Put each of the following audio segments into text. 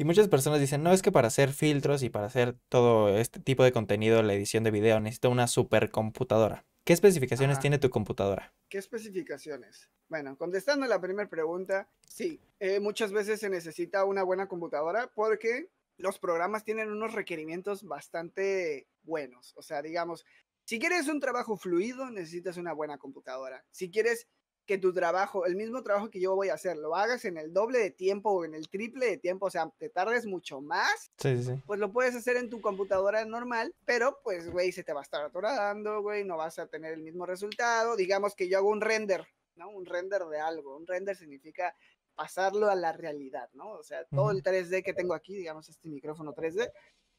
Y muchas personas dicen, no, es que para hacer filtros y para hacer todo este tipo de contenido, la edición de video, necesito una supercomputadora. ¿Qué especificaciones tiene tu computadora? ¿Qué especificaciones? Bueno, contestando la primera pregunta, sí, eh, muchas veces se necesita una buena computadora porque los programas tienen unos requerimientos bastante buenos. O sea, digamos, si quieres un trabajo fluido, necesitas una buena computadora. Si quieres que tu trabajo, el mismo trabajo que yo voy a hacer, lo hagas en el doble de tiempo o en el triple de tiempo, o sea, te tardes mucho más, pues lo puedes hacer en tu computadora normal, pero pues, güey, se te va a estar atorando, güey, no vas a tener el mismo resultado. Digamos que yo hago un render, ¿no? Un render de algo. Un render significa pasarlo a la realidad, ¿no? O sea, todo el 3D que tengo aquí, digamos este micrófono 3D,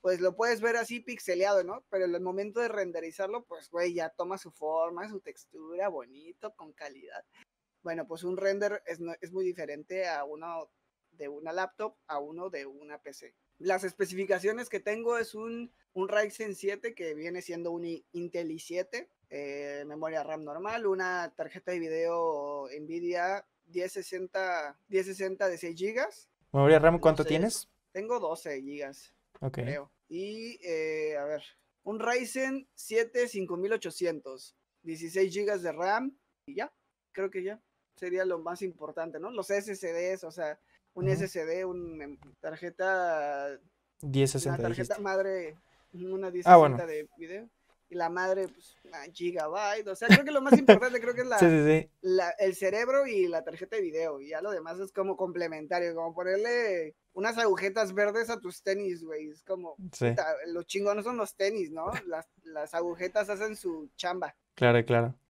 pues lo puedes ver así pixeleado, ¿no? Pero en el momento de renderizarlo, pues, güey, ya toma su forma, su textura, bonito, con calidad. Bueno, pues un render es, muy diferente a uno de una laptop a uno de una PC. Las especificaciones que tengo es un, un Ryzen 7 que viene siendo un Intel i7, eh, memoria RAM normal, una tarjeta de video NVIDIA 1060, 1060 de 6 GB. ¿Memoria RAM cuánto tienes? Tengo 12 GB. Ok. Y, eh, a ver, un Ryzen 7 5800, 16 GB de RAM y ya, creo que ya sería lo más importante, ¿no? Los SSDs, o sea, un SSD, em, una tarjeta... 1060. Una tarjeta madre, una 1060 ah, de video. Y la madre, pues, gigabyte. O sea, creo que lo más importante creo que es la, el cerebro y la tarjeta de video. Y ya lo demás es como complementario, como ponerle unas agujetas verdes a tus tenis, güey. Es como, lo los no son los tenis, ¿no? Las, las agujetas hacen su chamba. Claro, claro.